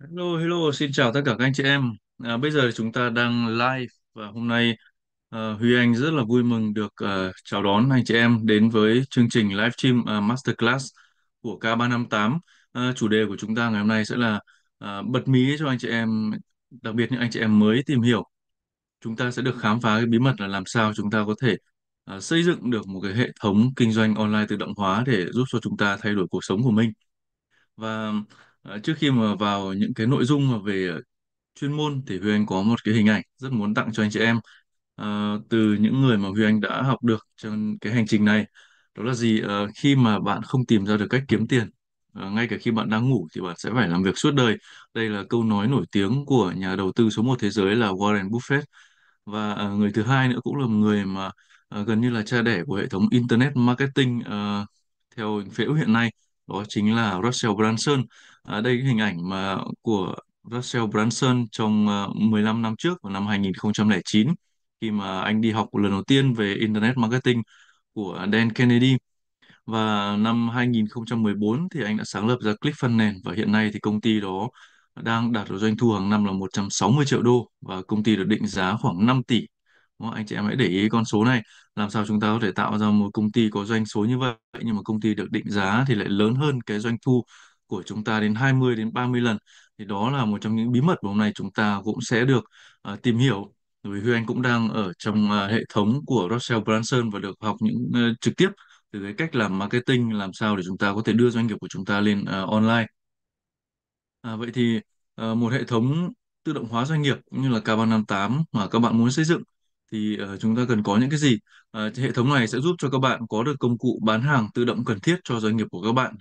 Hello, hello, xin chào tất cả các anh chị em. À, bây giờ chúng ta đang live và hôm nay à, Huy Anh rất là vui mừng được à, chào đón anh chị em đến với chương trình live stream à, Masterclass của K358. À, chủ đề của chúng ta ngày hôm nay sẽ là à, bật mí cho anh chị em, đặc biệt những anh chị em mới tìm hiểu. Chúng ta sẽ được khám phá cái bí mật là làm sao chúng ta có thể à, xây dựng được một cái hệ thống kinh doanh online tự động hóa để giúp cho chúng ta thay đổi cuộc sống của mình. Và Ờ, trước khi mà vào những cái nội dung mà về ờ, chuyên môn thì Huy Anh có một cái hình ảnh rất muốn tặng cho anh chị em à, từ những người mà Huy Anh đã học được trong cái hành trình này. Đó là gì? À, khi mà bạn không tìm ra được cách kiếm tiền, à, ngay cả khi bạn đang ngủ thì bạn sẽ phải làm việc suốt đời. Đây là câu nói nổi tiếng của nhà đầu tư số một thế giới là Warren Buffett. Và à, người thứ hai nữa cũng là một người mà à, gần như là cha đẻ của hệ thống Internet Marketing à, theo phễu hiện nay. Đó chính là Russell Brunson À, đây cái hình ảnh mà của Russell Brunson trong 15 ờ, năm trước vào năm 2009 khi mà anh đi học lần đầu tiên về Internet Marketing của Dan Kennedy. Và năm 2014 thì anh đã sáng lập ra ClickFunnels và hiện nay thì công ty đó đang đạt được doanh thu hàng năm là 160 triệu đô và công ty được định giá khoảng 5 tỷ. Đúng không? Anh chị em hãy để ý con số này, làm sao chúng ta có thể tạo ra một công ty có doanh số như vậy nhưng mà công ty được định giá thì lại lớn hơn cái doanh thu của chúng ta đến 20 đến 30 lần thì đó là một trong những bí mật mà hôm nay chúng ta cũng sẽ được uh, tìm hiểu vì Huy Anh cũng đang ở trong uh, hệ thống của Russell Brunson và được học những uh, trực tiếp từ cái cách làm marketing làm sao để chúng ta có thể đưa doanh nghiệp của chúng ta lên uh, online à, vậy thì uh, một hệ thống tự động hóa doanh nghiệp cũng như là K358 mà các bạn muốn xây dựng thì uh, chúng ta cần có những cái gì uh, hệ thống này sẽ giúp cho các bạn có được công cụ bán hàng tự động cần thiết cho doanh nghiệp của các bạn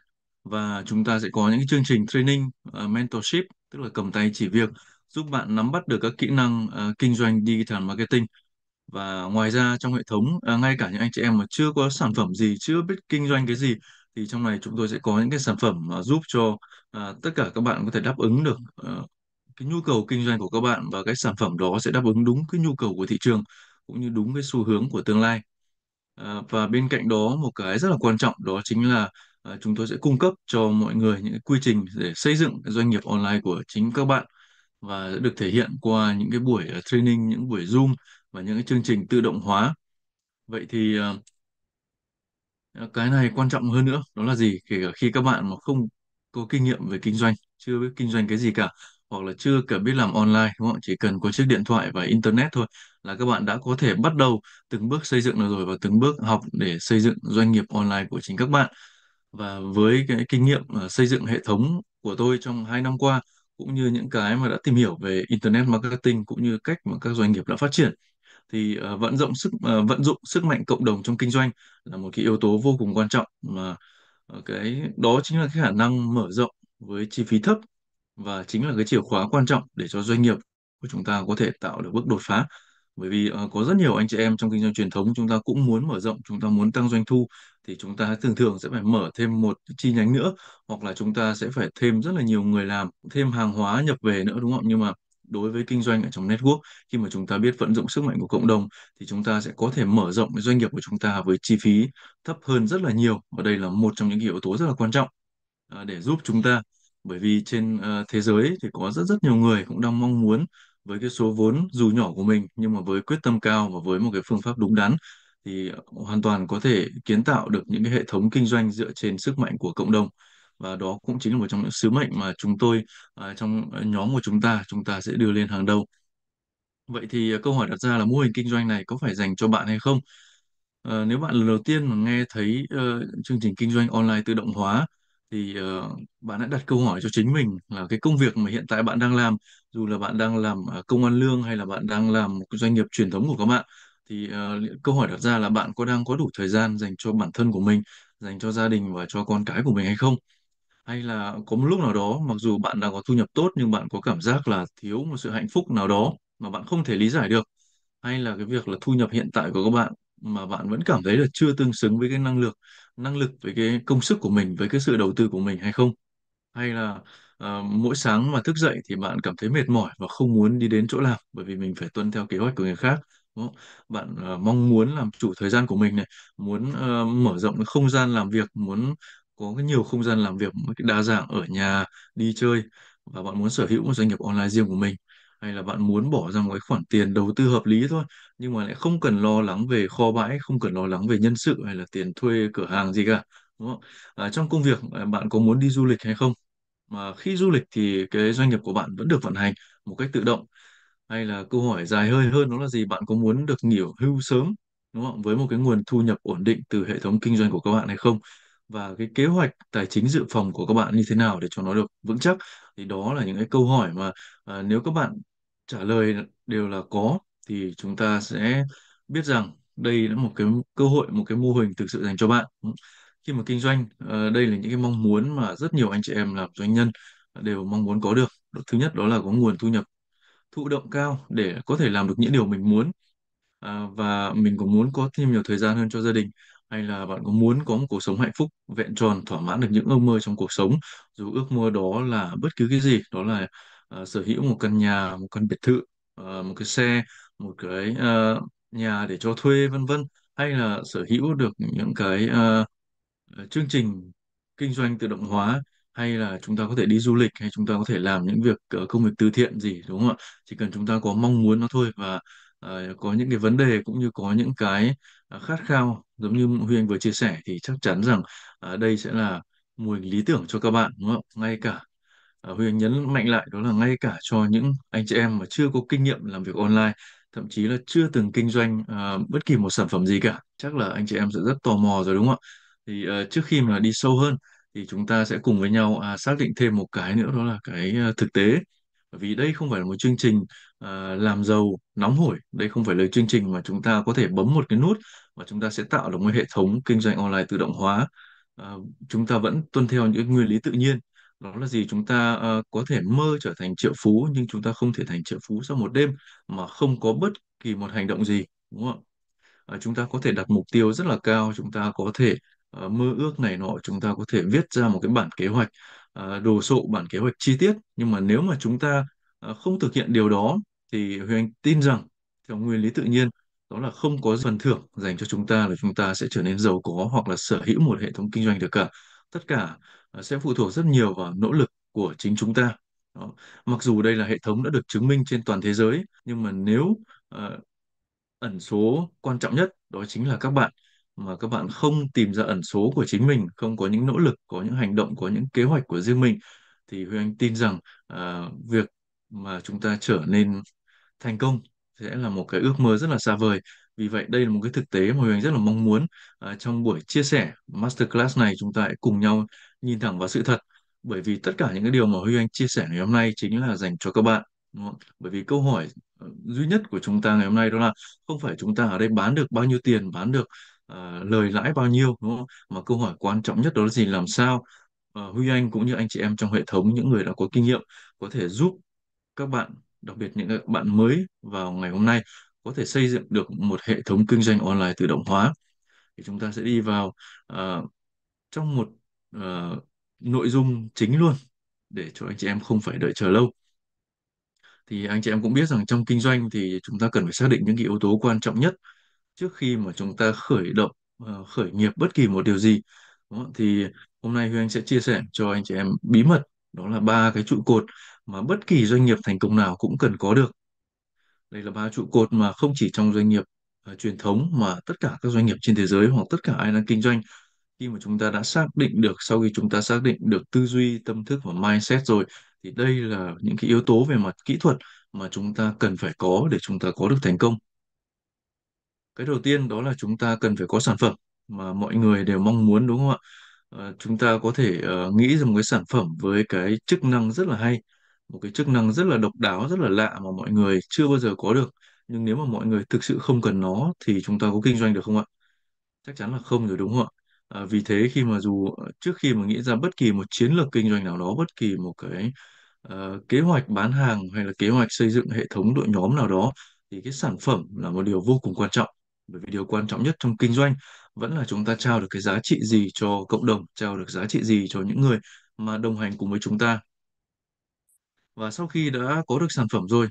và chúng ta sẽ có những chương trình training uh, mentorship tức là cầm tay chỉ việc giúp bạn nắm bắt được các kỹ năng uh, kinh doanh digital marketing và ngoài ra trong hệ thống uh, ngay cả những anh chị em mà chưa có sản phẩm gì chưa biết kinh doanh cái gì thì trong này chúng tôi sẽ có những cái sản phẩm uh, giúp cho uh, tất cả các bạn có thể đáp ứng được uh, cái nhu cầu kinh doanh của các bạn và cái sản phẩm đó sẽ đáp ứng đúng cái nhu cầu của thị trường cũng như đúng cái xu hướng của tương lai. À, và bên cạnh đó một cái rất là quan trọng đó chính là Ờ, chúng tôi sẽ cung cấp cho mọi người những cái quy trình để xây dựng cái doanh nghiệp online của chính các bạn và được thể hiện qua những cái buổi ờ, training, những buổi Zoom và những cái chương trình tự động hóa. Vậy thì ờ, cái này quan trọng hơn nữa đó là gì kể cả khi các bạn mà không có kinh nghiệm về kinh doanh chưa biết kinh doanh cái gì cả hoặc là chưa cả biết làm online đúng không chỉ cần có chiếc điện thoại và internet thôi là các bạn đã có thể bắt đầu từng bước xây dựng được rồi và từng bước học để xây dựng doanh nghiệp online của chính các bạn và với cái kinh nghiệm ờ, xây dựng hệ thống của tôi trong 2 năm qua cũng như những cái mà đã tìm hiểu về internet marketing cũng như cách mà các doanh nghiệp đã phát triển thì ờ, vận dụng sức ờ, vận dụng sức mạnh cộng đồng trong kinh doanh là một cái yếu tố vô cùng quan trọng mà cái đó chính là cái khả năng mở rộng với chi phí thấp và chính là cái chìa khóa quan trọng để cho doanh nghiệp của chúng ta có thể tạo được bước đột phá bởi vì uh, có rất nhiều anh chị em trong kinh doanh truyền thống chúng ta cũng muốn mở rộng chúng ta muốn tăng doanh thu thì chúng ta thường thường sẽ phải mở thêm một chi nhánh nữa hoặc là chúng ta sẽ phải thêm rất là nhiều người làm thêm hàng hóa nhập về nữa đúng không nhưng mà đối với kinh doanh ở trong network khi mà chúng ta biết vận dụng sức mạnh của cộng đồng thì chúng ta sẽ có thể mở rộng cái doanh nghiệp của chúng ta với chi phí thấp hơn rất là nhiều và đây là một trong những yếu tố rất là quan trọng uh, để giúp chúng ta bởi vì trên uh, thế giới thì có rất rất nhiều người cũng đang mong muốn với cái số vốn dù nhỏ của mình nhưng mà với quyết tâm cao và với một cái phương pháp đúng đắn thì hoàn toàn có thể kiến tạo được những cái hệ thống kinh doanh dựa trên sức mạnh của cộng đồng và đó cũng chính là một trong những sứ mệnh mà chúng tôi à, trong à, nhóm của chúng ta chúng ta sẽ đưa lên hàng đầu vậy thì à, câu hỏi đặt ra là mô hình kinh doanh này có phải dành cho bạn hay không ờ, nếu bạn lần đầu tiên mà nghe thấy ờ, chương trình kinh doanh online tự động hóa thì uh, bạn hãy đặt câu hỏi cho chính mình là cái công việc mà hiện tại bạn đang làm dù là bạn đang làm uh, công ăn lương hay là bạn đang làm một doanh nghiệp truyền thống của các bạn thì uh, câu hỏi đặt ra là bạn có đang có đủ thời gian dành cho bản thân của mình dành cho gia đình và cho con cái của mình hay không hay là có một lúc nào đó mặc dù bạn đang có thu nhập tốt nhưng bạn có cảm giác là thiếu một sự hạnh phúc nào đó mà bạn không thể lý giải được hay là cái việc là thu nhập hiện tại của các bạn mà bạn vẫn cảm thấy là chưa tương xứng với cái năng lực năng lực với cái công sức của mình với cái sự đầu tư của mình hay không hay là uh, mỗi sáng mà thức dậy thì bạn cảm thấy mệt mỏi và không muốn đi đến chỗ làm bởi vì mình phải tuân theo kế hoạch của người khác đúng không? bạn uh, mong muốn làm chủ thời gian của mình này muốn uh, mở rộng không gian làm việc muốn có cái nhiều không gian làm việc đa dạng ở nhà đi chơi và bạn muốn sở hữu một doanh nghiệp online riêng của mình hay là bạn muốn bỏ ra một cái khoản tiền đầu tư hợp lý thôi nhưng mà lại không cần lo lắng về kho bãi không cần lo lắng về nhân sự hay là tiền thuê cửa hàng gì cả đúng không à, trong công việc à, bạn có muốn đi du lịch hay không mà khi du lịch thì cái doanh nghiệp của bạn vẫn được vận hành một cách tự động hay là câu hỏi dài hơi hơn đó là gì bạn có muốn được nghỉ hưu sớm đúng không với một cái nguồn thu nhập ổn định từ hệ thống kinh doanh của các bạn hay không và cái kế hoạch tài chính dự phòng của các bạn như thế nào để cho nó được vững chắc thì đó là những cái câu hỏi mà à, nếu các bạn trả lời đều là có thì chúng ta sẽ biết rằng đây là một cái cơ hội một cái mô hình thực sự dành cho bạn khi mà kinh doanh ờ, đây là những cái mong muốn mà rất nhiều anh chị em làm doanh nhân đều mong muốn có được thứ nhất đó là có nguồn thu nhập thụ động cao để có thể làm được những điều mình muốn à, và mình có muốn có thêm nhiều thời gian hơn cho gia đình hay là bạn có muốn có một cuộc sống hạnh phúc vẹn tròn thỏa mãn được những ước mơ trong cuộc sống dù ước mơ đó là bất cứ cái gì đó là uh, sở hữu một căn nhà một căn biệt thự uh, một cái xe một cái uh, nhà để cho thuê vân vân hay là sở hữu được những cái uh, chương trình kinh doanh tự động hóa hay là chúng ta có thể đi du lịch hay chúng ta có thể làm những việc uh, công việc từ thiện gì đúng không ạ chỉ cần chúng ta có mong muốn nó thôi và uh, có những cái vấn đề cũng như có những cái uh, khát khao giống như Huy Anh vừa chia sẻ thì chắc chắn rằng uh, đây sẽ là mô hình lý tưởng cho các bạn đúng không ngay cả Ờ, Huyền nhấn mạnh lại đó là ngay cả cho những anh chị em mà chưa có kinh nghiệm làm việc online, thậm chí là chưa từng kinh doanh uh, bất kỳ một sản phẩm gì cả, chắc là anh chị em sẽ rất tò mò rồi đúng không ạ? Thì uh, trước khi mà đi sâu hơn thì chúng ta sẽ cùng với nhau à, xác định thêm một cái nữa đó là cái uh, thực tế. Bởi vì đây không phải là một chương trình uh, làm giàu nóng hổi, đây không phải là chương trình mà chúng ta có thể bấm một cái nút và chúng ta sẽ tạo được một hệ thống kinh doanh online tự động hóa. Uh, chúng ta vẫn tuân theo những nguyên lý tự nhiên đó là gì chúng ta uh, có thể mơ trở thành triệu phú nhưng chúng ta không thể thành triệu phú sau một đêm mà không có bất kỳ một hành động gì đúng không ạ uh, chúng ta có thể đặt mục tiêu rất là cao chúng ta có thể uh, mơ ước này nọ chúng ta có thể viết ra một cái bản kế hoạch uh, đồ sộ bản kế hoạch chi tiết nhưng mà nếu mà chúng ta uh, không thực hiện điều đó thì Huy Anh tin rằng theo nguyên lý tự nhiên đó là không có phần thưởng dành cho chúng ta là chúng ta sẽ trở nên giàu có hoặc là sở hữu một hệ thống kinh doanh được cả tất cả à, sẽ phụ thuộc rất nhiều vào nỗ lực của chính chúng ta Đó. mặc dù đây là hệ thống đã được chứng minh trên toàn thế giới nhưng mà nếu uh, ẩn số quan trọng nhất đó chính là các bạn mà các bạn không tìm ra ẩn số của chính mình không có những nỗ lực có những hành động có những kế hoạch của riêng mình thì huy anh tin rằng uh, việc mà chúng ta trở nên thành công sẽ là một cái ước mơ rất là xa vời vì vậy đây là một cái thực tế mà Huyền Anh rất là mong muốn à, trong buổi chia sẻ masterclass này chúng ta hãy cùng nhau nhìn thẳng vào sự thật bởi vì tất cả những cái điều mà Huy Anh chia sẻ ngày hôm nay chính là dành cho các bạn đúng không? bởi vì câu hỏi ờ, duy nhất của chúng ta ngày hôm nay đó là không phải chúng ta ở đây bán được bao nhiêu tiền bán được uh, lời lãi bao nhiêu đúng không mà câu hỏi quan trọng nhất đó là gì làm sao uh, Huy Anh cũng như anh chị em trong hệ thống những người đã có kinh nghiệm có thể giúp các bạn đặc biệt những bạn mới vào ngày hôm nay có thể xây dựng được một hệ thống kinh doanh online tự động hóa thì chúng ta sẽ đi vào uh, trong một uh, nội dung chính luôn để cho anh chị em không phải đợi chờ lâu thì anh chị em cũng biết rằng trong kinh doanh thì chúng ta cần phải xác định những cái yếu tố quan trọng nhất trước khi mà chúng ta khởi động uh, khởi nghiệp bất kỳ một điều gì đó, thì hôm nay Huy Anh sẽ chia sẻ cho anh chị em bí mật đó là ba cái trụ cột mà bất kỳ doanh nghiệp thành công nào cũng cần có được đây là ba trụ cột mà không chỉ trong doanh nghiệp uh, truyền thống mà tất cả các doanh nghiệp trên thế giới hoặc tất cả ai đang kinh doanh khi mà chúng ta đã xác định được sau khi chúng ta xác định được tư duy, tâm thức và mindset rồi thì đây là những cái yếu tố về mặt kỹ thuật mà chúng ta cần phải có để chúng ta có được thành công. Cái đầu tiên đó là chúng ta cần phải có sản phẩm mà mọi người đều mong muốn đúng không ạ? À, chúng ta có thể uh, nghĩ rằng cái sản phẩm với cái chức năng rất là hay một cái chức năng rất là độc đáo rất là lạ mà mọi người chưa bao giờ có được nhưng nếu mà mọi người thực sự không cần nó thì chúng ta có kinh doanh được không ạ chắc chắn là không rồi đúng không ạ à, vì thế khi mà dù ờ, trước khi mà nghĩ ra bất kỳ một chiến lược kinh doanh nào đó bất kỳ một cái uh, kế hoạch bán hàng hay là kế hoạch xây dựng hệ thống đội nhóm nào đó thì cái sản phẩm là một điều vô cùng quan trọng bởi vì điều quan trọng nhất trong kinh doanh vẫn là chúng ta trao được cái giá trị gì cho cộng đồng trao được giá trị gì cho những người mà đồng hành cùng với chúng ta và sau khi đã có được sản phẩm rồi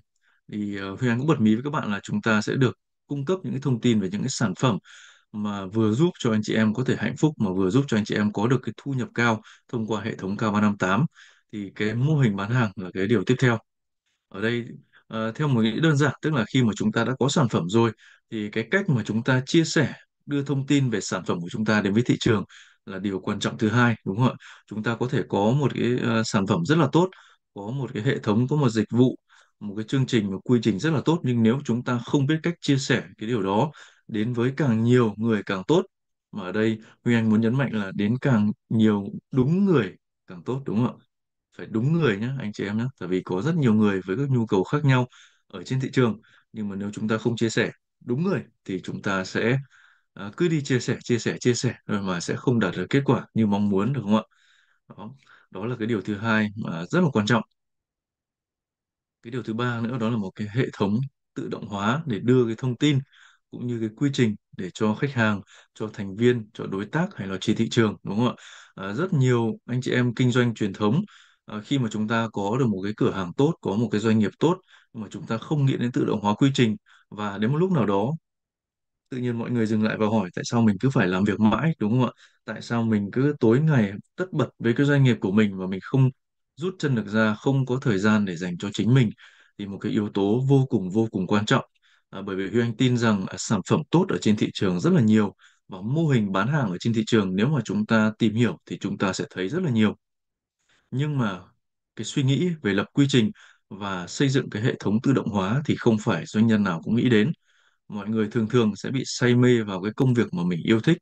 thì uh, Huy Anh cũng bật mí với các bạn là chúng ta sẽ được cung cấp những cái thông tin về những cái sản phẩm mà vừa giúp cho anh chị em có thể hạnh phúc mà vừa giúp cho anh chị em có được cái thu nhập cao thông qua hệ thống K358 thì cái mô hình bán hàng là cái điều tiếp theo. Ở đây ờ, theo một nghĩ đơn giản tức là khi mà chúng ta đã có sản phẩm rồi thì cái cách mà chúng ta chia sẻ đưa thông tin về sản phẩm của chúng ta đến với thị trường là điều quan trọng thứ hai đúng không ạ? Chúng ta có thể có một cái ờ, sản phẩm rất là tốt có một cái hệ thống có một dịch vụ một cái chương trình và quy trình rất là tốt nhưng nếu chúng ta không biết cách chia sẻ cái điều đó đến với càng nhiều người càng tốt mà ở đây Huy Anh muốn nhấn mạnh là đến càng nhiều đúng người càng tốt đúng không ạ phải đúng người nhé anh chị em nhé tại vì có rất nhiều người với các nhu cầu khác nhau ở trên thị trường nhưng mà nếu chúng ta không chia sẻ đúng người thì chúng ta sẽ uh, cứ đi chia sẻ chia sẻ chia sẻ rồi mà sẽ không đạt được kết quả như mong muốn được không ạ đó đó là cái điều thứ hai mà rất là quan trọng cái điều thứ ba nữa đó là một cái hệ thống tự động hóa để đưa cái thông tin cũng như cái quy trình để cho khách hàng, cho thành viên, cho đối tác hay là chỉ thị trường đúng không ạ? À, rất nhiều anh chị em kinh doanh truyền thống à, khi mà chúng ta có được một cái cửa hàng tốt, có một cái doanh nghiệp tốt mà chúng ta không nghĩ đến tự động hóa quy trình và đến một lúc nào đó tự nhiên mọi người dừng lại và hỏi tại sao mình cứ phải làm việc mãi đúng không ạ tại sao mình cứ tối ngày tất bật với cái doanh nghiệp của mình mà mình không rút chân được ra không có thời gian để dành cho chính mình thì một cái yếu tố vô cùng vô cùng quan trọng à, bởi vì Huy Anh tin rằng à, sản phẩm tốt ở trên thị trường rất là nhiều và mô hình bán hàng ở trên thị trường nếu mà chúng ta tìm hiểu thì chúng ta sẽ thấy rất là nhiều nhưng mà cái suy nghĩ về lập quy trình và xây dựng cái hệ thống tự động hóa thì không phải doanh nhân nào cũng nghĩ đến mọi người thường thường sẽ bị say mê vào cái công việc mà mình yêu thích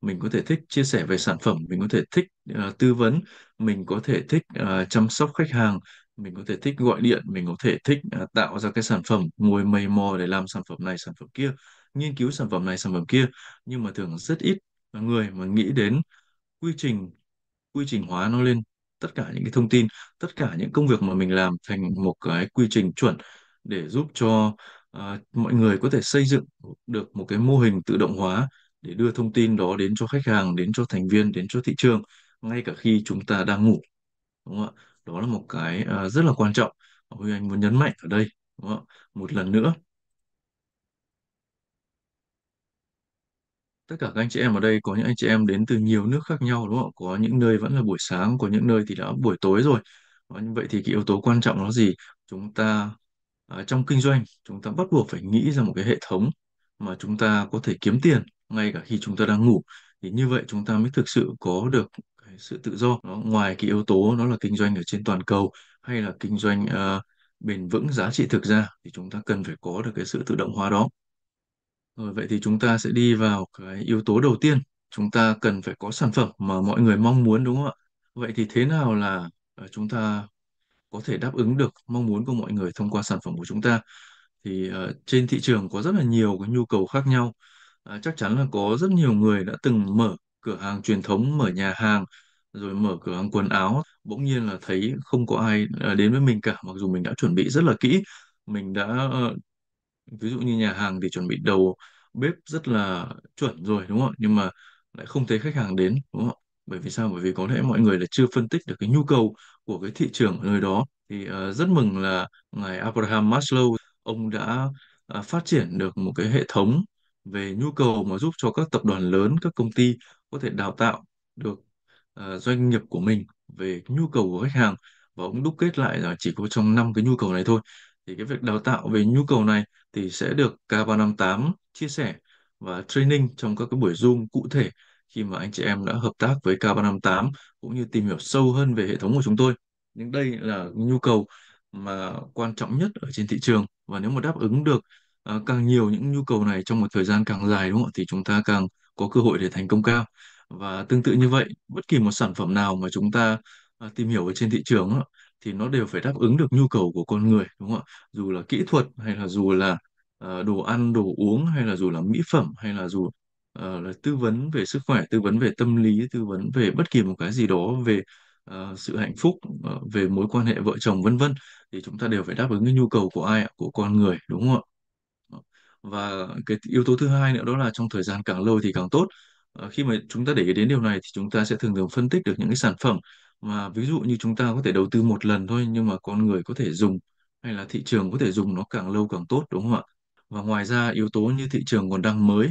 mình có thể thích chia sẻ về sản phẩm mình có thể thích uh, tư vấn mình có thể thích uh, chăm sóc khách hàng mình có thể thích gọi điện mình có thể thích uh, tạo ra cái sản phẩm ngồi mày mò để làm sản phẩm này sản phẩm kia nghiên cứu sản phẩm này sản phẩm kia nhưng mà thường rất ít người mà nghĩ đến quy trình quy trình hóa nó lên tất cả những cái thông tin tất cả những công việc mà mình làm thành một cái quy trình chuẩn để giúp cho à, mọi người có thể xây dựng được một cái mô hình tự động hóa để đưa thông tin đó đến cho khách hàng, đến cho thành viên, đến cho thị trường ngay cả khi chúng ta đang ngủ. Đúng không ạ? Đó là một cái à, rất là quan trọng. Huy Anh muốn nhấn mạnh ở đây. Đúng không ạ? Một lần nữa. Tất cả các anh chị em ở đây có những anh chị em đến từ nhiều nước khác nhau đúng không? Có những nơi vẫn là buổi sáng, có những nơi thì đã buổi tối rồi. Vậy thì cái yếu tố quan trọng là gì? Chúng ta à, trong kinh doanh chúng ta bắt buộc phải nghĩ ra một cái hệ thống mà chúng ta có thể kiếm tiền ngay cả khi chúng ta đang ngủ thì như vậy chúng ta mới thực sự có được cái sự tự do nó ngoài cái yếu tố nó là kinh doanh ở trên toàn cầu hay là kinh doanh uh, bền vững giá trị thực ra thì chúng ta cần phải có được cái sự tự động hóa đó rồi vậy thì chúng ta sẽ đi vào cái yếu tố đầu tiên chúng ta cần phải có sản phẩm mà mọi người mong muốn đúng không ạ vậy thì thế nào là ờ, chúng ta có thể đáp ứng được mong muốn của mọi người thông qua sản phẩm của chúng ta thì uh, trên thị trường có rất là nhiều cái nhu cầu khác nhau uh, chắc chắn là có rất nhiều người đã từng mở cửa hàng truyền thống mở nhà hàng rồi mở cửa hàng quần áo bỗng nhiên là thấy không có ai ờ, đến với mình cả mặc dù mình đã chuẩn bị rất là kỹ mình đã ví dụ như nhà hàng thì chuẩn bị đầu bếp rất là chuẩn rồi đúng không ạ nhưng mà lại không thấy khách hàng đến đúng không ạ bởi vì sao bởi vì có lẽ mọi người là chưa phân tích được cái nhu cầu của cái thị trường ở nơi đó thì uh, rất mừng là ngài Abraham Maslow ông đã uh, phát triển được một cái hệ thống về nhu cầu mà giúp cho các tập đoàn lớn các công ty có thể đào tạo được uh, doanh nghiệp của mình về nhu cầu của khách hàng và ông đúc kết lại là chỉ có trong năm cái nhu cầu này thôi thì cái việc đào tạo về nhu cầu này thì sẽ được K358 chia sẻ và training trong các cái buổi Zoom cụ thể khi mà anh chị em đã hợp tác với K358 cũng như tìm hiểu sâu hơn về hệ thống của chúng tôi. Nhưng đây là nhu cầu mà quan trọng nhất ở trên thị trường và nếu mà đáp ứng được uh, càng nhiều những nhu cầu này trong một thời gian càng dài đúng không ạ thì chúng ta càng có cơ hội để thành công cao. Và tương tự như vậy, bất kỳ một sản phẩm nào mà chúng ta uh, tìm hiểu ở trên thị trường uh, thì nó đều phải đáp ứng được nhu cầu của con người đúng không ạ? Dù là kỹ thuật hay là dù là uh, đồ ăn, đồ uống hay là dù là mỹ phẩm hay là dù Ờ, là tư vấn về sức khỏe tư vấn về tâm lý tư vấn về bất kỳ một cái gì đó về uh, sự hạnh phúc uh, về mối quan hệ vợ chồng vân vân thì chúng ta đều phải đáp ứng cái nhu cầu của ai ạ của con người đúng không ạ và cái yếu tố thứ hai nữa đó là trong thời gian càng lâu thì càng tốt uh, khi mà chúng ta để ý đến điều này thì chúng ta sẽ thường thường phân tích được những cái sản phẩm mà ví dụ như chúng ta có thể đầu tư một lần thôi nhưng mà con người có thể dùng hay là thị trường có thể dùng nó càng lâu càng tốt đúng không ạ và ngoài ra yếu tố như thị trường còn đang mới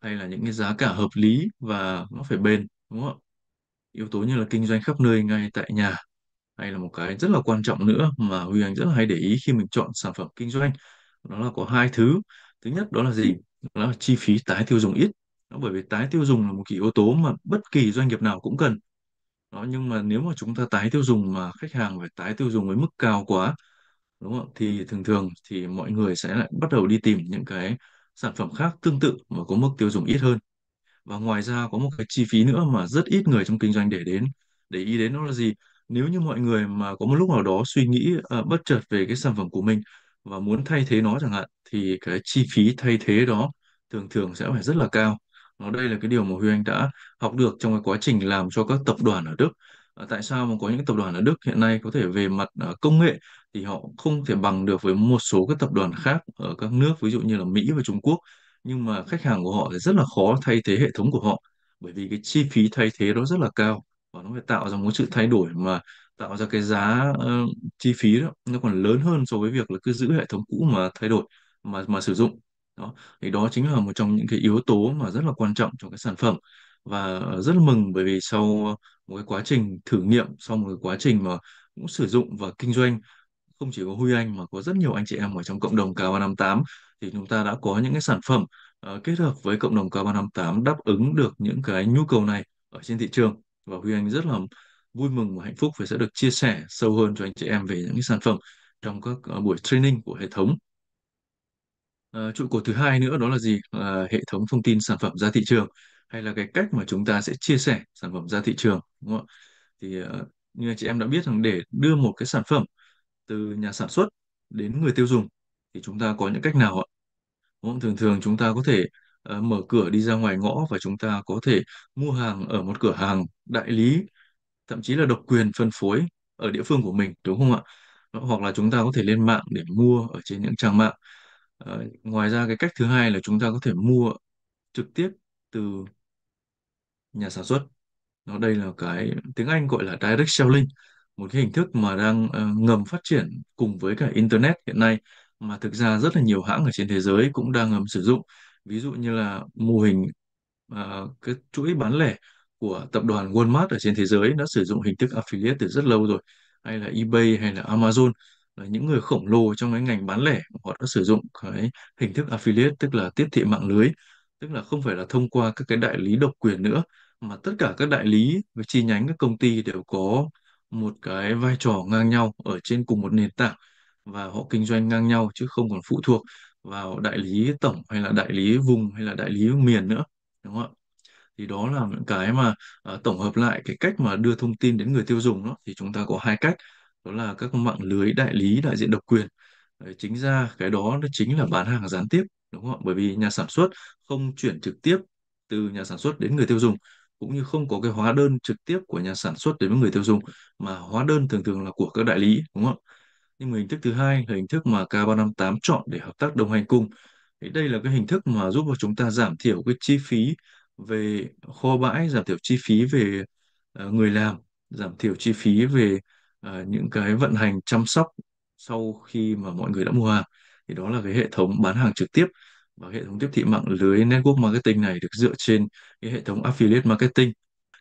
hay là những cái giá cả hợp lý và nó phải bền đúng không ạ yếu tố như là kinh doanh khắp nơi ngay tại nhà hay là một cái rất là quan trọng nữa mà Huy Anh rất là hay để ý khi mình chọn sản phẩm kinh doanh đó là có hai thứ thứ nhất đó là gì đó là chi phí tái tiêu dùng ít đó, bởi vì tái tiêu dùng là một cái yếu tố mà bất kỳ doanh nghiệp nào cũng cần đó nhưng mà nếu mà chúng ta tái tiêu dùng mà khách hàng phải tái tiêu dùng với mức cao quá đúng không thì thường thường thì mọi người sẽ lại bắt đầu đi tìm những cái sản phẩm khác tương tự và có mức tiêu dùng ít hơn. Và ngoài ra có một cái chi phí nữa mà rất ít người trong kinh doanh để đến, để ý đến đó là gì? Nếu như mọi người mà có một lúc nào đó suy nghĩ uh, bất chợt về cái sản phẩm của mình và muốn thay thế nó chẳng hạn thì cái chi phí thay thế đó thường thường sẽ phải rất là cao. Nó đây là cái điều mà Huy Anh đã học được trong cái quá trình làm cho các tập đoàn ở Đức. À, tại sao mà có những tập đoàn ở Đức hiện nay có thể về mặt à, công nghệ thì họ không thể bằng được với một số các tập đoàn khác ở các nước ví dụ như là Mỹ và Trung Quốc nhưng mà khách hàng của họ thì rất là khó thay thế hệ thống của họ bởi vì cái chi phí thay thế đó rất là cao và nó phải tạo ra một sự thay đổi mà tạo ra cái giá uh, chi phí đó nó còn lớn hơn so với việc là cứ giữ hệ thống cũ mà thay đổi mà mà sử dụng đó thì đó chính là một trong những cái yếu tố mà rất là quan trọng trong cái sản phẩm và rất là mừng bởi vì sau một cái quá trình thử nghiệm sau một cái quá trình mà cũng sử dụng và kinh doanh không chỉ có Huy Anh mà có rất nhiều anh chị em ở trong cộng đồng K358 thì chúng ta đã có những cái sản phẩm uh, kết hợp với cộng đồng K358 đáp ứng được những cái nhu cầu này ở trên thị trường và Huy Anh rất là vui mừng và hạnh phúc vì sẽ được chia sẻ sâu hơn cho anh chị em về những cái sản phẩm trong các uh, buổi training của hệ thống. Uh, trụ cột thứ hai nữa đó là gì? Là uh, hệ thống thông tin sản phẩm ra thị trường hay là cái cách mà chúng ta sẽ chia sẻ sản phẩm ra thị trường đúng không Thì uh, như anh chị em đã biết rằng để đưa một cái sản phẩm từ nhà sản xuất đến người tiêu dùng thì chúng ta có những cách nào ạ? không? Thường thường chúng ta có thể ờ, mở cửa đi ra ngoài ngõ và chúng ta có thể mua hàng ở một cửa hàng đại lý, thậm chí là độc quyền phân phối ở địa phương của mình, đúng không ạ? hoặc là chúng ta có thể lên mạng để mua ở trên những trang mạng. Ờ, ngoài ra cái cách thứ hai là chúng ta có thể mua trực tiếp từ nhà sản xuất. Đó đây là cái tiếng Anh gọi là direct selling một cái hình thức mà đang uh, ngầm phát triển cùng với cả internet hiện nay mà thực ra rất là nhiều hãng ở trên thế giới cũng đang ngầm sử dụng ví dụ như là mô hình uh, cái chuỗi bán lẻ của tập đoàn Walmart ở trên thế giới đã sử dụng hình thức affiliate từ rất lâu rồi hay là eBay hay là Amazon là những người khổng lồ trong cái ngành bán lẻ họ đã sử dụng cái hình thức affiliate tức là tiếp thị mạng lưới tức là không phải là thông qua các cái đại lý độc quyền nữa mà tất cả các đại lý và chi nhánh các công ty đều có một cái vai trò ngang nhau ở trên cùng một nền tảng và họ kinh doanh ngang nhau chứ không còn phụ thuộc vào đại lý tổng hay là đại lý vùng hay là đại lý miền nữa đúng không ạ thì đó là những cái mà uh, tổng hợp lại cái cách mà đưa thông tin đến người tiêu dùng đó thì chúng ta có hai cách đó là các mạng lưới đại lý đại diện độc quyền Đấy, chính ra cái đó nó chính là bán hàng gián tiếp đúng không ạ bởi vì nhà sản xuất không chuyển trực tiếp từ nhà sản xuất đến người tiêu dùng cũng như không có cái hóa đơn trực tiếp của nhà sản xuất đến với người tiêu dùng mà hóa đơn thường thường là của các đại lý đúng không ạ? Nhưng mà hình thức thứ hai là hình thức mà K358 chọn để hợp tác đồng hành cùng. Thì đây là cái hình thức mà giúp cho chúng ta giảm thiểu cái chi phí về kho bãi, giảm thiểu chi phí về ờ, người làm, giảm thiểu chi phí về ờ, những cái vận hành chăm sóc sau khi mà mọi người đã mua hàng. Thì đó là cái hệ thống bán hàng trực tiếp và hệ thống tiếp thị mạng lưới network marketing này được dựa trên cái hệ thống affiliate marketing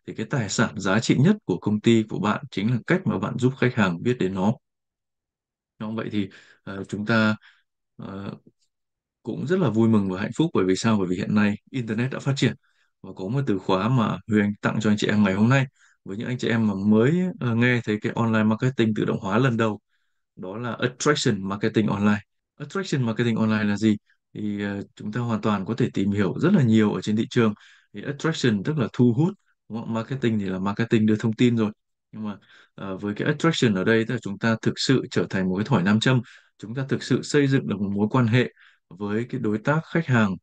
thì cái tài sản giá trị nhất của công ty của bạn chính là cách mà bạn giúp khách hàng biết đến nó. Nó vậy thì uh, chúng ta uh, cũng rất là vui mừng và hạnh phúc bởi vì sao? Bởi vì hiện nay internet đã phát triển và có một từ khóa mà Huyền tặng cho anh chị em ngày hôm nay với những anh chị em mà mới uh, nghe thấy cái online marketing tự động hóa lần đầu đó là attraction marketing online. Attraction marketing online là gì? thì ờ, chúng ta hoàn toàn có thể tìm hiểu rất là nhiều ở trên thị trường thì attraction tức là thu hút đúng không? marketing thì là marketing đưa thông tin rồi nhưng mà uh, với cái attraction ở đây tức là chúng ta thực sự trở thành một cái thỏi nam châm chúng ta thực sự xây dựng được một mối quan hệ với cái đối tác khách hàng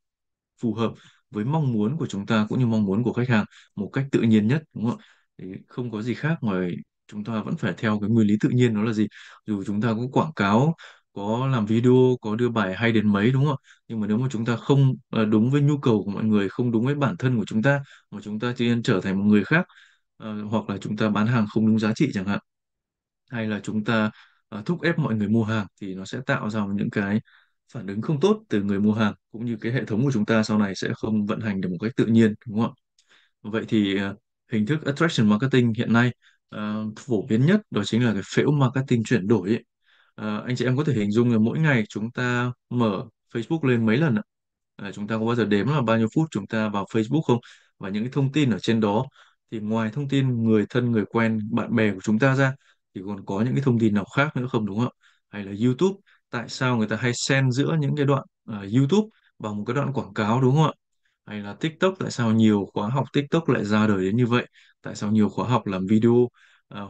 phù hợp với mong muốn của chúng ta cũng như mong muốn của khách hàng một cách tự nhiên nhất đúng không thì không có gì khác ngoài chúng ta vẫn phải theo cái nguyên lý tự nhiên đó là gì dù chúng ta có quảng cáo có làm video có đưa bài hay đến mấy đúng không ạ nhưng mà nếu mà chúng ta không ờ, đúng với nhu cầu của mọi người không đúng với bản thân của chúng ta mà chúng ta chỉ trở thành một người khác ờ, hoặc là chúng ta bán hàng không đúng giá trị chẳng hạn hay là chúng ta ờ, thúc ép mọi người mua hàng thì nó sẽ tạo ra những cái phản ứng không tốt từ người mua hàng cũng như cái hệ thống của chúng ta sau này sẽ không vận hành được một cách tự nhiên đúng không ạ vậy thì hình thức attraction marketing hiện nay ờ, phổ biến nhất đó chính là cái phễu marketing chuyển đổi ấy. À, anh chị em có thể hình dung là mỗi ngày chúng ta mở Facebook lên mấy lần ạ? À, chúng ta có bao giờ đếm là bao nhiêu phút chúng ta vào Facebook không? Và những cái thông tin ở trên đó thì ngoài thông tin người thân, người quen, bạn bè của chúng ta ra thì còn có những cái thông tin nào khác nữa không đúng không ạ? Hay là YouTube, tại sao người ta hay xen giữa những cái đoạn uh, YouTube bằng một cái đoạn quảng cáo đúng không ạ? Hay là TikTok, tại sao nhiều khóa học TikTok lại ra đời đến như vậy? Tại sao nhiều khóa học làm video uh,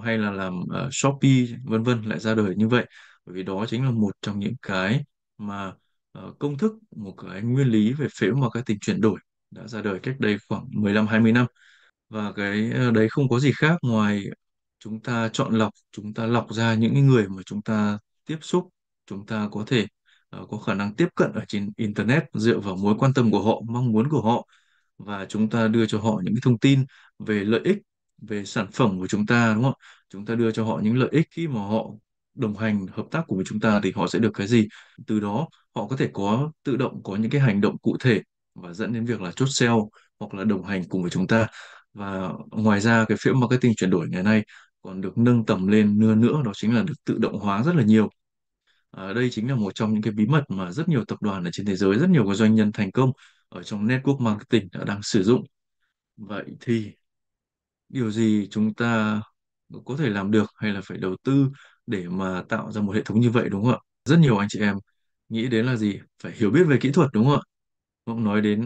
hay là làm uh, Shopee vân vân lại ra đời như vậy? bởi vì đó chính là một trong những cái mà uh, công thức một cái nguyên lý về phễu marketing chuyển đổi đã ra đời cách đây khoảng 15 20 năm và cái ờ, đấy không có gì khác ngoài chúng ta chọn lọc chúng ta lọc ra những người mà chúng ta tiếp xúc chúng ta có thể uh, có khả năng tiếp cận ở trên internet dựa vào mối quan tâm của họ mong muốn của họ và chúng ta đưa cho họ những thông tin về lợi ích về sản phẩm của chúng ta đúng không? ạ Chúng ta đưa cho họ những lợi ích khi mà họ đồng hành hợp tác cùng với chúng ta thì họ sẽ được cái gì từ đó họ có thể có tự động có những cái hành động cụ thể và dẫn đến việc là chốt sale hoặc là đồng hành cùng với chúng ta và ngoài ra cái phía marketing chuyển đổi ngày nay còn được nâng tầm lên nữa nữa đó chính là được tự động hóa rất là nhiều à, đây chính là một trong những cái bí mật mà rất nhiều tập đoàn ở trên thế giới rất nhiều các doanh nhân thành công ở trong network marketing đã đang sử dụng vậy thì điều gì chúng ta có thể làm được hay là phải đầu tư để mà tạo ra một hệ thống như vậy đúng không ạ? Rất nhiều anh chị em nghĩ đến là gì? Phải hiểu biết về kỹ thuật đúng không ạ? Cũng nói đến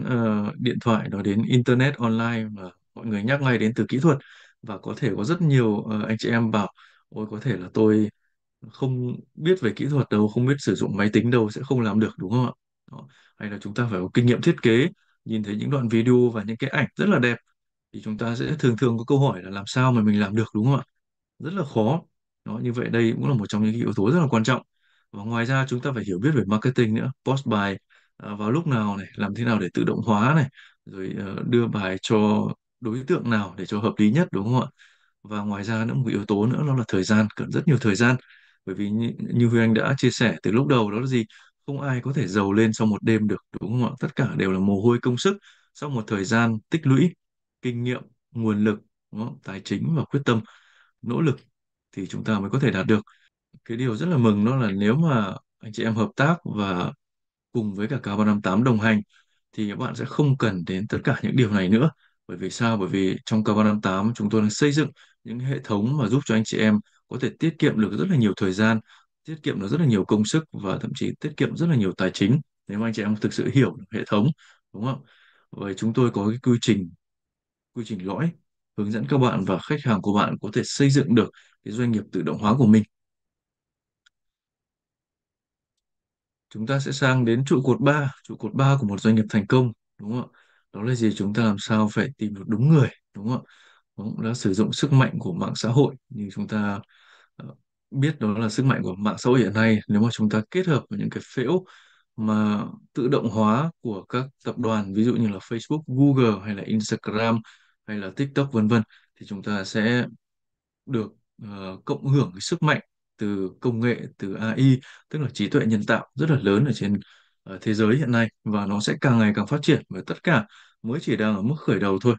uh, điện thoại, nói đến internet online mà mọi người nhắc ngay đến từ kỹ thuật và có thể có rất nhiều uh, anh chị em bảo ôi có thể là tôi không biết về kỹ thuật đâu, không biết sử dụng máy tính đâu sẽ không làm được đúng không ạ? Đó. Hay là chúng ta phải có kinh nghiệm thiết kế, nhìn thấy những đoạn video và những cái ảnh rất là đẹp thì chúng ta sẽ thường thường có câu hỏi là làm sao mà mình làm được đúng không ạ? Rất là khó đó như vậy đây cũng là một trong những yếu tố rất là quan trọng và ngoài ra chúng ta phải hiểu biết về marketing nữa post bài à, vào lúc nào này làm thế nào để tự động hóa này rồi ờ, đưa bài cho đối tượng nào để cho hợp lý nhất đúng không ạ và ngoài ra nữa một yếu tố nữa đó là thời gian cần rất nhiều thời gian bởi vì như, Huy Anh đã chia sẻ từ lúc đầu đó là gì không ai có thể giàu lên sau một đêm được đúng không ạ tất cả đều là mồ hôi công sức sau một thời gian tích lũy kinh nghiệm nguồn lực đúng không? tài chính và quyết tâm nỗ lực thì chúng ta mới có thể đạt được cái điều rất là mừng đó là nếu mà anh chị em hợp tác và cùng với cả K358 đồng hành thì các bạn sẽ không cần đến tất cả những điều này nữa. Bởi vì sao? Bởi vì trong K358 chúng tôi đang xây dựng những hệ thống mà giúp cho anh chị em có thể tiết kiệm được rất là nhiều thời gian, tiết kiệm được rất là nhiều công sức và thậm chí tiết kiệm rất là nhiều tài chính nếu mà anh chị em thực sự hiểu hệ thống, đúng không? Vậy chúng tôi có cái quy trình, quy trình lõi hướng dẫn các bạn và khách hàng của bạn có thể xây dựng được cái doanh nghiệp tự động hóa của mình chúng ta sẽ sang đến trụ cột 3 trụ cột 3 của một doanh nghiệp thành công đúng không ạ đó là gì chúng ta làm sao phải tìm được đúng người đúng không ạ cũng đã sử dụng sức mạnh của mạng xã hội như chúng ta ờ, biết đó là sức mạnh của mạng xã hội hiện nay nếu mà chúng ta kết hợp với những cái phễu mà tự động hóa của các tập đoàn ví dụ như là Facebook, Google hay là Instagram hay là TikTok vân vân thì chúng ta sẽ được Ờ, cộng hưởng cái sức mạnh từ công nghệ từ AI tức là trí tuệ nhân tạo rất là lớn ở trên uh, thế giới hiện nay và nó sẽ càng ngày càng phát triển và tất cả mới chỉ đang ở mức khởi đầu thôi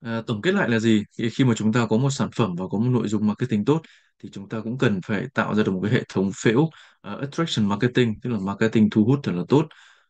À, tổng kết lại là gì? Khi, khi mà chúng ta có một sản phẩm và có một nội dung marketing tốt thì chúng ta cũng cần phải tạo ra được một cái hệ thống phễu uh, attraction marketing tức là marketing thu hút thật là tốt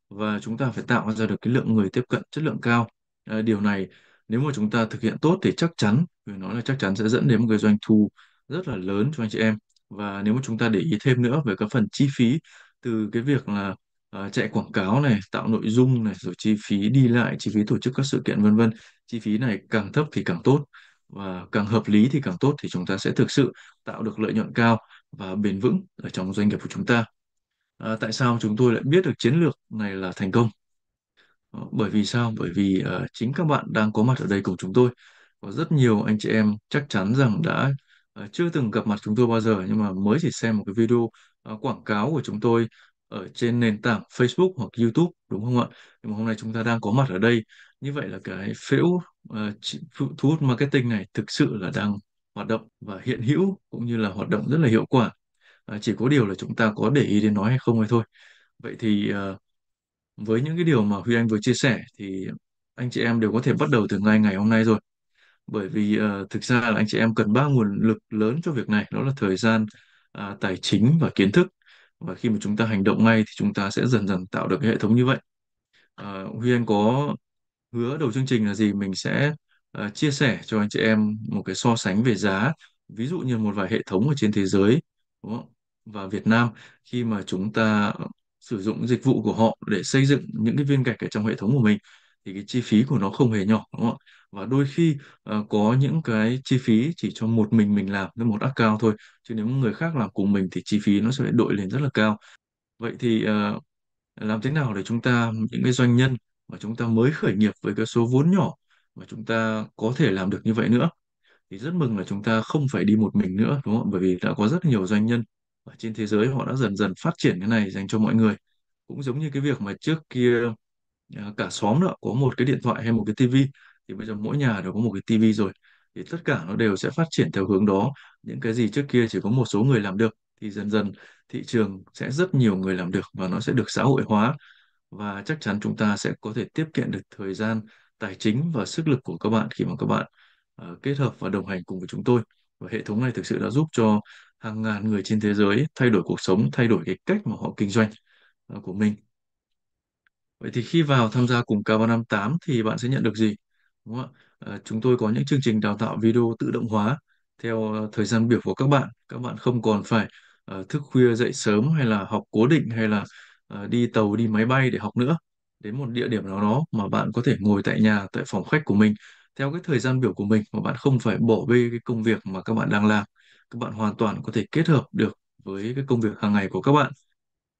và chúng ta phải tạo ra được cái lượng người tiếp cận chất lượng cao. À, điều này nếu mà chúng ta thực hiện tốt thì chắc chắn người nói là chắc chắn sẽ dẫn đến một cái doanh thu rất là lớn cho anh chị em và nếu mà chúng ta để ý thêm nữa về các phần chi phí từ cái việc là uh, chạy quảng cáo này tạo nội dung này rồi chi phí đi lại chi phí tổ chức các sự kiện vân vân chi phí này càng thấp thì càng tốt và càng hợp lý thì càng tốt thì chúng ta sẽ thực sự tạo được lợi nhuận cao và bền vững ở trong doanh nghiệp của chúng ta à, tại sao chúng tôi lại biết được chiến lược này là thành công ờ, bởi vì sao bởi vì uh, chính các bạn đang có mặt ở đây cùng chúng tôi có rất nhiều anh chị em chắc chắn rằng đã uh, chưa từng gặp mặt chúng tôi bao giờ nhưng mà mới chỉ xem một cái video uh, quảng cáo của chúng tôi ở trên nền tảng Facebook hoặc YouTube đúng không ạ? Nhưng mà hôm nay chúng ta đang có mặt ở đây. Như vậy là cái phễu ờ, uh, thu hút marketing này thực sự là đang hoạt động và hiện hữu cũng như là hoạt động rất là hiệu quả. Uh, chỉ có điều là chúng ta có để ý đến nói hay không hay thôi. Vậy thì uh, với những cái điều mà Huy Anh vừa chia sẻ thì anh chị em đều có thể bắt đầu từ ngay ngày hôm nay rồi bởi vì uh, thực ra là anh chị em cần ba nguồn lực lớn cho việc này đó là thời gian uh, tài chính và kiến thức và khi mà chúng ta hành động ngay thì chúng ta sẽ dần dần tạo được cái hệ thống như vậy uh, Huy Anh có hứa đầu chương trình là gì mình sẽ uh, chia sẻ cho anh chị em một cái so sánh về giá ví dụ như một vài hệ thống ở trên thế giới đúng không? và Việt Nam khi mà chúng ta sử dụng dịch vụ của họ để xây dựng những cái viên gạch ở trong hệ thống của mình thì cái chi phí của nó không hề nhỏ đúng không ạ? Và đôi khi uh, có những cái chi phí chỉ cho một mình mình làm với một account thôi, chứ nếu người khác làm cùng mình thì chi phí nó sẽ đội lên rất là cao. Vậy thì uh, làm thế nào để chúng ta những cái doanh nhân mà chúng ta mới khởi nghiệp với cái số vốn nhỏ mà chúng ta có thể làm được như vậy nữa? Thì rất mừng là chúng ta không phải đi một mình nữa đúng không? Bởi vì đã có rất nhiều doanh nhân ở trên thế giới họ đã dần dần phát triển cái này dành cho mọi người. Cũng giống như cái việc mà trước kia Ờ, cả xóm nữa có một cái điện thoại hay một cái tivi thì bây giờ mỗi nhà đều có một cái tivi rồi thì tất cả nó đều sẽ phát triển theo hướng đó những cái gì trước kia chỉ có một số người làm được thì dần dần thị trường sẽ rất nhiều người làm được và nó sẽ được xã hội hóa và chắc chắn chúng ta sẽ có thể tiết kiệm được thời gian tài chính và sức lực của các bạn khi mà các bạn uh, kết hợp và đồng hành cùng với chúng tôi và hệ thống này thực sự đã giúp cho hàng ngàn người trên thế giới thay đổi cuộc sống thay đổi cái cách mà họ kinh doanh uh, của mình Vậy thì khi vào tham gia cùng K358 thì bạn sẽ nhận được gì? Đúng không ạ? Ờ, chúng tôi có những chương trình đào tạo video tự động hóa theo ờ, thời gian biểu của các bạn. Các bạn không còn phải ờ, thức khuya dậy sớm hay là học cố định hay là ờ, đi tàu đi máy bay để học nữa. Đến một địa điểm nào đó mà bạn có thể ngồi tại nhà, tại phòng khách của mình theo cái thời gian biểu của mình mà bạn không phải bỏ bê cái công việc mà các bạn đang làm. Các bạn hoàn toàn có thể kết hợp được với cái công việc hàng ngày của các bạn.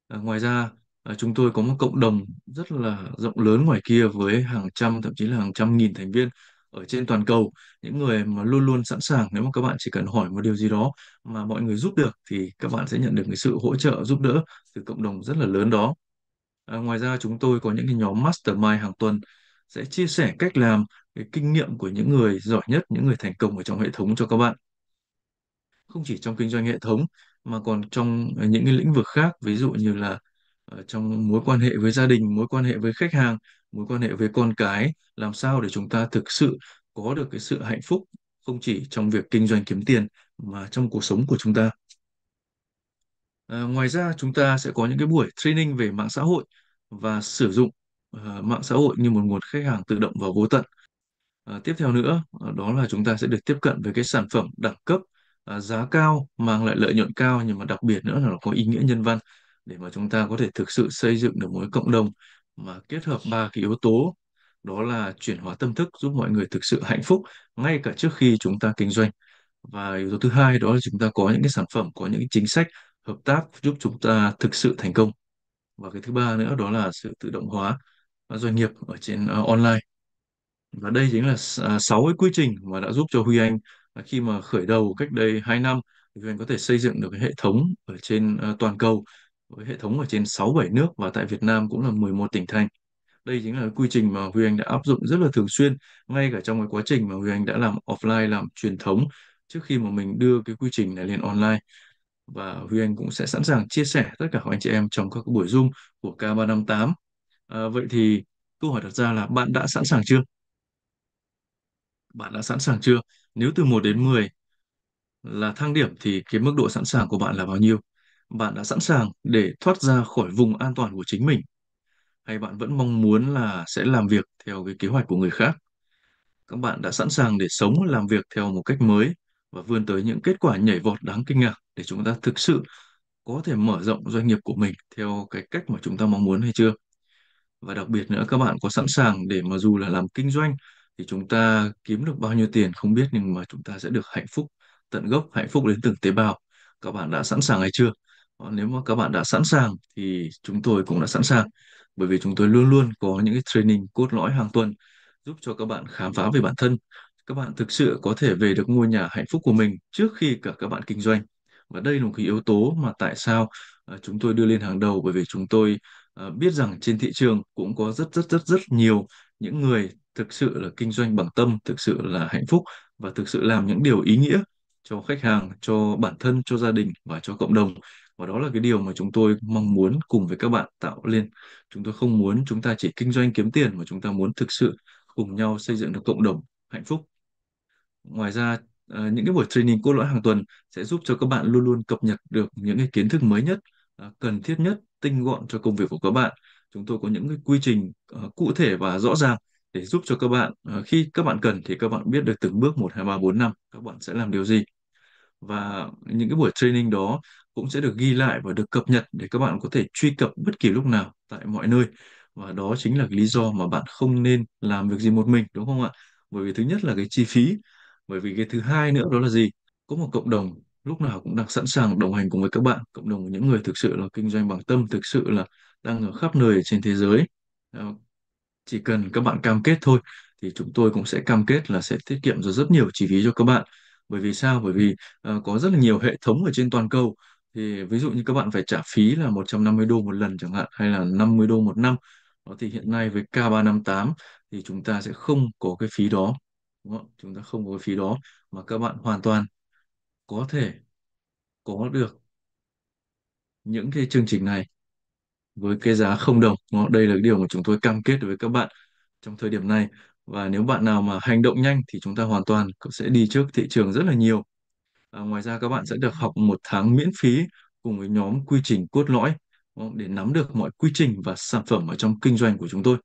À, ngoài ra Ờ, chúng tôi có một cộng đồng rất là rộng lớn ngoài kia với hàng trăm thậm chí là hàng trăm nghìn thành viên ở trên toàn cầu những người mà luôn luôn sẵn sàng nếu mà các bạn chỉ cần hỏi một điều gì đó mà mọi người giúp được thì các bạn sẽ nhận được cái sự hỗ trợ giúp đỡ từ cộng đồng rất là lớn đó à, ngoài ra chúng tôi có những cái nhóm mastermind hàng tuần sẽ chia sẻ cách làm cái kinh nghiệm của những người giỏi nhất những người thành công ở trong hệ thống cho các bạn không chỉ trong kinh doanh hệ thống mà còn trong những cái lĩnh vực khác ví dụ như là Ờ, trong mối quan hệ với gia đình mối quan hệ với khách hàng mối quan hệ với con cái làm sao để chúng ta thực sự có được cái sự hạnh phúc không chỉ trong việc kinh doanh kiếm tiền mà trong cuộc sống của chúng ta à, ngoài ra chúng ta sẽ có những cái buổi training về mạng xã hội và sử dụng uh, mạng xã hội như một nguồn khách hàng tự động và vô tận à, tiếp theo nữa đó là chúng ta sẽ được tiếp cận với cái sản phẩm đẳng cấp à, giá cao mang lại lợi nhuận cao nhưng mà đặc biệt nữa là nó có ý nghĩa nhân văn để mà chúng ta có thể thực sự xây dựng được một cộng đồng mà kết hợp ba cái yếu tố đó là chuyển hóa tâm thức giúp mọi người thực sự hạnh phúc ngay cả trước khi chúng ta kinh doanh và yếu tố thứ hai đó là chúng ta có những cái sản phẩm có những chính sách hợp tác giúp chúng ta thực sự thành công và cái thứ ba nữa đó là sự tự động hóa doanh nghiệp ở trên uh, online và đây chính là à, sáu cái quy trình mà đã giúp cho Huy Anh à, khi mà khởi đầu cách đây 2 năm Huy Anh có thể xây dựng được cái hệ thống ở trên uh, toàn cầu với hệ thống ở trên 6-7 nước và tại Việt Nam cũng là 11 tỉnh thành. Đây chính là quy trình mà Huy Anh đã áp dụng rất là thường xuyên ngay cả trong cái quá trình mà Huy Anh đã làm offline, làm truyền thống trước khi mà mình đưa cái quy trình này lên online. Và Huy Anh cũng sẽ sẵn sàng chia sẻ tất cả các anh chị em trong các buổi Zoom của K358. À, vậy thì câu hỏi đặt ra là bạn đã sẵn sàng chưa? Bạn đã sẵn sàng chưa? Nếu từ 1 đến 10 là thang điểm thì cái mức độ sẵn sàng của bạn là bao nhiêu? bạn đã sẵn sàng để thoát ra khỏi vùng an toàn của chính mình hay bạn vẫn mong muốn là sẽ làm việc theo cái kế hoạch của người khác các bạn đã sẵn sàng để sống làm việc theo một cách mới và vươn tới những kết quả nhảy vọt đáng kinh ngạc để chúng ta thực sự có thể mở rộng doanh nghiệp của mình theo cái cách mà chúng ta mong muốn hay chưa và đặc biệt nữa các bạn có sẵn sàng để mà dù là làm kinh doanh thì chúng ta kiếm được bao nhiêu tiền không biết nhưng mà chúng ta sẽ được hạnh phúc tận gốc hạnh phúc đến từng tế bào các bạn đã sẵn sàng hay chưa Ờ, nếu mà các bạn đã sẵn sàng thì chúng tôi cũng đã sẵn sàng bởi vì chúng tôi luôn luôn có những cái training cốt lõi hàng tuần giúp cho các bạn khám phá về bản thân các bạn thực sự có thể về được ngôi nhà hạnh phúc của mình trước khi cả các bạn kinh doanh và đây là một cái yếu tố mà tại sao ờ, chúng tôi đưa lên hàng đầu bởi vì chúng tôi ờ, biết rằng trên thị trường cũng có rất rất rất rất nhiều những người thực sự là kinh doanh bằng tâm thực sự là hạnh phúc và thực sự làm những điều ý nghĩa cho khách hàng cho bản thân cho gia đình và cho cộng đồng và đó là cái điều mà chúng tôi mong muốn cùng với các bạn tạo lên chúng tôi không muốn chúng ta chỉ kinh doanh kiếm tiền mà chúng ta muốn thực sự cùng nhau xây dựng được cộng đồng hạnh phúc ngoài ra ờ, những cái buổi training cốt lõi hàng tuần sẽ giúp cho các bạn luôn luôn cập nhật được những cái kiến thức mới nhất ờ, cần thiết nhất tinh gọn cho công việc của các bạn chúng tôi có những cái quy trình ờ, cụ thể và rõ ràng để giúp cho các bạn khi các bạn cần thì các bạn biết được từng bước một hai ba bốn năm các bạn sẽ làm điều gì và những cái buổi training đó cũng sẽ được ghi lại và được cập nhật để các bạn có thể truy cập bất kỳ lúc nào tại mọi nơi. Và đó chính là cái lý do mà bạn không nên làm việc gì một mình đúng không ạ? Bởi vì thứ nhất là cái chi phí, bởi vì cái thứ hai nữa đó là gì? Có một cộng đồng lúc nào cũng đang sẵn sàng đồng hành cùng với các bạn, cộng đồng những người thực sự là kinh doanh bằng tâm, thực sự là đang ở khắp nơi trên thế giới. Chỉ cần các bạn cam kết thôi thì chúng tôi cũng sẽ cam kết là sẽ tiết kiệm được rất nhiều chi phí cho các bạn bởi vì sao bởi vì uh, có rất là nhiều hệ thống ở trên toàn cầu thì ví dụ như các bạn phải trả phí là 150 đô một lần chẳng hạn hay là 50 đô một năm đó thì hiện nay với K358 thì chúng ta sẽ không có cái phí đó đúng không? chúng ta không có cái phí đó mà các bạn hoàn toàn có thể có được những cái chương trình này với cái giá không đồng đó, đây là cái điều mà chúng tôi cam kết với các bạn trong thời điểm này và nếu bạn nào mà hành động nhanh thì chúng ta hoàn toàn sẽ đi trước thị trường rất là nhiều À, ngoài ra các bạn sẽ được học một tháng miễn phí cùng với nhóm quy trình cốt lõi để nắm được mọi quy trình và sản phẩm ở trong kinh doanh của chúng tôi.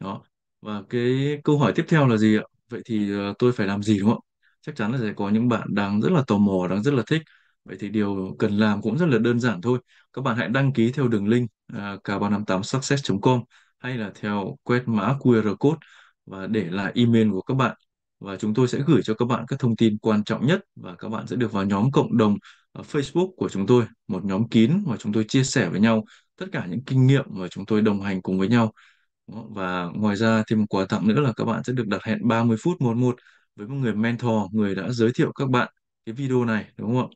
Đó. Và cái câu hỏi tiếp theo là gì ạ? Vậy thì ờ, tôi phải làm gì đúng không ạ? Chắc chắn là sẽ có những bạn đang rất là tò mò, đang rất là thích. Vậy thì điều cần làm cũng rất là đơn giản thôi. Các bạn hãy đăng ký theo đường link uh, à, k358success.com hay là theo quét mã QR code và để lại email của các bạn và chúng tôi sẽ gửi cho các bạn các thông tin quan trọng nhất và các bạn sẽ được vào nhóm cộng đồng Facebook của chúng tôi, một nhóm kín mà chúng tôi chia sẻ với nhau tất cả những kinh nghiệm mà chúng tôi đồng hành cùng với nhau. Và ngoài ra thêm một quà tặng nữa là các bạn sẽ được đặt hẹn 30 phút một một với một người mentor, người đã giới thiệu các bạn cái video này đúng không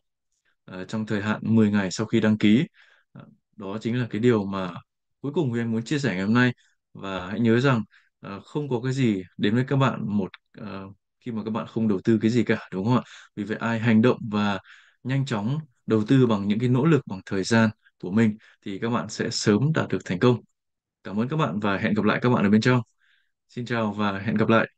ạ? À, trong thời hạn 10 ngày sau khi đăng ký. Ờ, đó chính là cái điều mà cuối cùng Huy Anh muốn chia sẻ ngày hôm nay và hãy nhớ rằng à, không có cái gì đến với các bạn một à, khi mà các bạn không đầu tư cái gì cả đúng không ạ? Vì vậy ai hành động và nhanh chóng đầu tư bằng những cái nỗ lực bằng thời gian của mình thì các bạn sẽ sớm đạt được thành công. Cảm ơn các bạn và hẹn gặp lại các bạn ở bên trong. Xin chào và hẹn gặp lại.